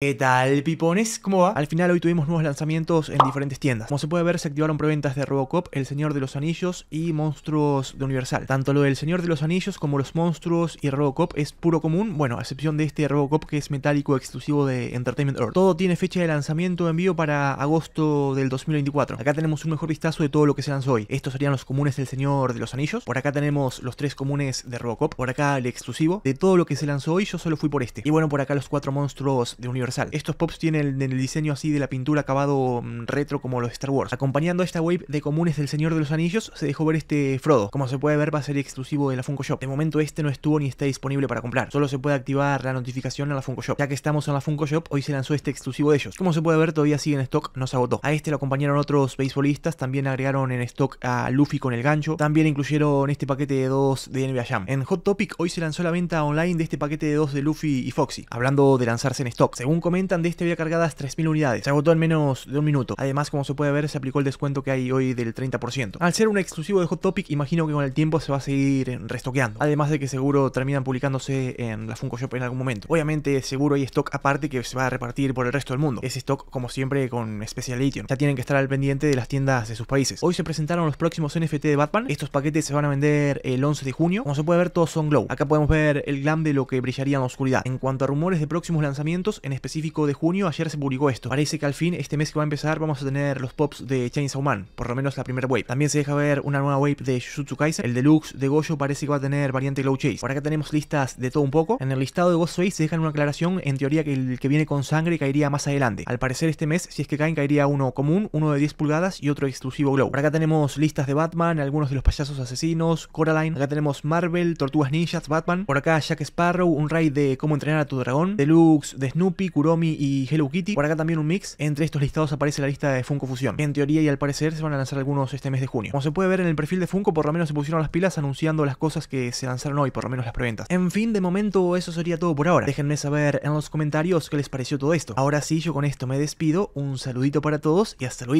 ¿Qué tal, pipones? ¿Cómo va? Al final hoy tuvimos nuevos lanzamientos en diferentes tiendas. Como se puede ver, se activaron preventas de Robocop, El Señor de los Anillos y Monstruos de Universal. Tanto lo del Señor de los Anillos como los Monstruos y Robocop es puro común, bueno, a excepción de este Robocop que es metálico exclusivo de Entertainment Earth. Todo tiene fecha de lanzamiento en vivo para agosto del 2024. Acá tenemos un mejor vistazo de todo lo que se lanzó hoy. Estos serían los comunes del Señor de los Anillos. Por acá tenemos los tres comunes de Robocop. Por acá el exclusivo. De todo lo que se lanzó hoy, yo solo fui por este. Y bueno, por acá los cuatro monstruos de Universal. Estos pops tienen el, diseño así de la pintura acabado mm, retro como los Star Wars. Acompañando a esta wave de comunes del Señor de los Anillos, se dejó ver este Frodo. Como se puede ver, va a ser exclusivo de la Funko Shop. De momento este no estuvo ni está disponible para comprar. Solo se puede activar la notificación en la Funko Shop. Ya que estamos en la Funko Shop, hoy se lanzó este exclusivo de ellos. Como se puede ver, todavía sigue en stock, no se agotó. A este lo acompañaron otros beisbolistas, también agregaron en stock a Luffy con el gancho. También incluyeron este paquete de dos de NBA Jam. En Hot Topic hoy se lanzó la venta online de este paquete de dos de Luffy y Foxy. Hablando de lanzarse en stock. Según comentan, de este había cargadas 3.000 unidades. Se agotó en menos de un minuto. Además, como se puede ver, se aplicó el descuento que hay hoy del 30%. Al ser un exclusivo de Hot Topic, imagino que con el tiempo se va a seguir eh, restoqueando. Además de que seguro terminan publicándose en la Funko Shop en algún momento. Obviamente, seguro hay stock aparte que se va a repartir por el resto del mundo. Ese stock, como siempre, con Special Edition. Ya tienen que estar al pendiente de las tiendas de sus países. Hoy se presentaron los próximos NFT de Batman. Estos paquetes se van a vender el 11 de junio. Como se puede ver, todos son glow. Acá podemos ver el glam de lo que brillaría en la oscuridad. En cuanto a rumores de próximos lanzamientos, en especial específico de junio, ayer se publicó esto. Parece que al fin, este mes que va a empezar, vamos a tener los pops de Chainsaw Man, por lo menos la primera wave. También se deja ver una nueva wave de Jujutsu Kaisen. El deluxe de Gojo parece que va a tener variante Glow Chase. Por acá tenemos listas de todo un poco. En el listado de Ghost Face se dejan una aclaración, en teoría que el que viene con sangre caería más adelante. Al parecer este mes, si es que caen, caería uno común, uno de 10 pulgadas y otro exclusivo Glow. Por acá tenemos listas de Batman, algunos de los payasos asesinos, Coraline. Acá tenemos Marvel, Tortugas Ninjas, Batman. Por acá Jack Sparrow, un raid de cómo entrenar a tu dragón. Deluxe de Snoopy, Kuromi y Hello Kitty. Por acá también un mix. Entre estos listados aparece la lista de Funko Fusión. En teoría y al parecer se van a lanzar algunos este mes de junio. Como se puede ver en el perfil de Funko, por lo menos se pusieron las pilas anunciando las cosas que se lanzaron hoy, por lo menos las preventas. En fin, de momento eso sería todo por ahora. Déjenme saber en los comentarios qué les pareció todo esto. Ahora sí, yo con esto me despido. Un saludito para todos y hasta luego.